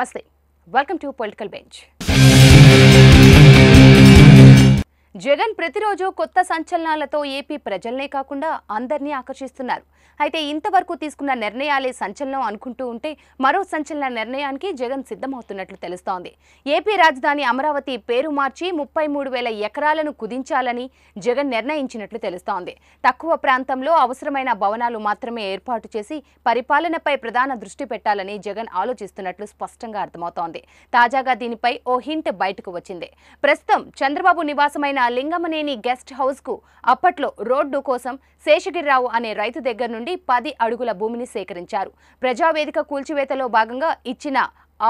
నమస్తే welcome to political bench Jagan ప్రతిరోజు కొత్త సంచలనాలతో ఏపీ ప్రజలనే కాకుండా అందరినీ ఆకర్షిస్తున్నారు అయితే ఇంతవరకు తీసుకున్న నిర్ణయాలే సంచలనం అనుకుంటూ ఉంటే మరో సంచలన నిర్ణయానికి జగన్ సిద్ధమవుతున్నట్లు తెలుస్తోంది ఏపీ రాజధాని అమరావతి పేరు మార్చి ముప్పై మూడు వేల ఎకరాలను కుదించాలని జగన్ నిర్ణయించినట్లు తెలుస్తోంది తక్కువ ప్రాంతంలో అవసరమైన భవనాలు మాత్రమే ఏర్పాటు చేసి పరిపాలనపై ప్రధాన దృష్టి పెట్టాలని జగన్ ఆలోచిస్తున్నట్లు స్పష్టంగా అర్థమవుతోంది తాజాగా దీనిపై ఓ హింట్ బయటకు వచ్చింది ప్రస్తుతం చంద్రబాబు నివాసమైన లింగమనేని గెస్ట్ హౌస్ కు అప్పట్లో రోడ్డు కోసం శేషగిరిరావు అనే రైతు దగ్గర నుండి పది అడుగుల భూమిని సేకరించారు ప్రజావేదిక కూల్చివేతలో భాగంగా ఇచ్చిన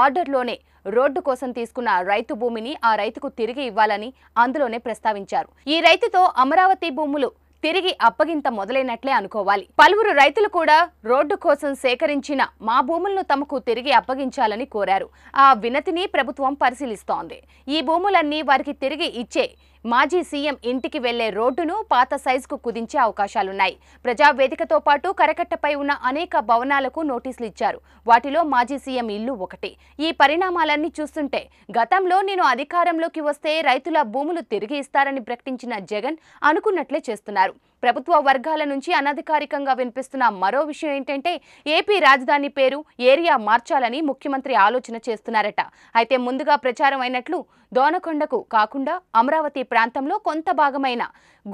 ఆర్డర్లోనే రోడ్డు కోసం తీసుకున్న రైతు భూమిని ఆ రైతుకు తిరిగి ఇవ్వాలని అందులోనే ప్రస్తావించారు ఈ రైతుతో అమరావతి భూములు తిరిగి అప్పగింత మొదలైనట్లే అనుకోవాలి పలువురు రైతులు కూడా రోడ్డు కోసం సేకరించిన మా భూములను తమకు తిరిగి అప్పగించాలని కోరారు ఆ వినతిని ప్రభుత్వం పరిశీలిస్తోంది ఈ భూములన్నీ వారికి తిరిగి ఇచ్చే మాజీ సీఎం ఇంటికి వెళ్లే రోడ్డును పాత సైజుకు కుదించే అవకాశాలున్నాయి ప్రజావేదికతో పాటు కరకట్టపై ఉన్న అనేక భవనాలకు నోటీసులు ఇచ్చారు వాటిలో మాజీ సీఎం ఇల్లు ఒకటి ఈ పరిణామాలన్నీ చూస్తుంటే గతంలో నేను అధికారంలోకి వస్తే రైతుల భూములు తిరిగి ఇస్తారని ప్రకటించిన జగన్ అనుకున్నట్లే చేస్తున్నారు ప్రభుత్వ వర్గాల నుంచి అనధికారికంగా వినిపిస్తున్న మరో విషయం ఏంటంటే ఏపీ రాజధాని పేరు ఏరియా మార్చాలని ముఖ్యమంత్రి ఆలోచన చేస్తున్నారట అయితే ముందుగా ప్రచారం అయినట్లు దోనకొండకు కాకుండా అమరావతి ప్రాంతంలో కొంత భాగమైన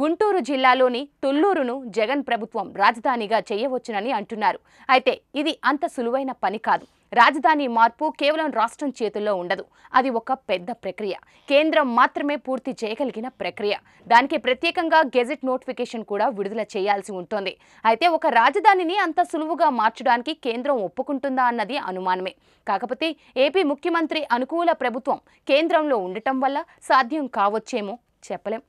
గుంటూరు జిల్లాలోని తుల్లూరును జగన్ ప్రభుత్వం రాజధానిగా చేయవచ్చునని అంటున్నారు అయితే ఇది అంత సులువైన పని కాదు రాజధాని మార్పు కేవలం రాష్ట్రం చేతుల్లో ఉండదు అది ఒక పెద్ద ప్రక్రియ కేంద్రం మాత్రమే పూర్తి చేయగలిగిన ప్రక్రియ దానికి ప్రత్యేకంగా గెజెట్ నోటిఫికేషన్ కూడా విడుదల చేయాల్సి ఉంటుంది అయితే ఒక రాజధానిని అంత సులువుగా మార్చడానికి కేంద్రం ఒప్పుకుంటుందా అన్నది అనుమానమే కాకపోతే ఏపీ ముఖ్యమంత్రి అనుకూల ప్రభుత్వం కేంద్రంలో ఉండటం వల్ల సాధ్యం కావచ్చేమో చెప్పలేం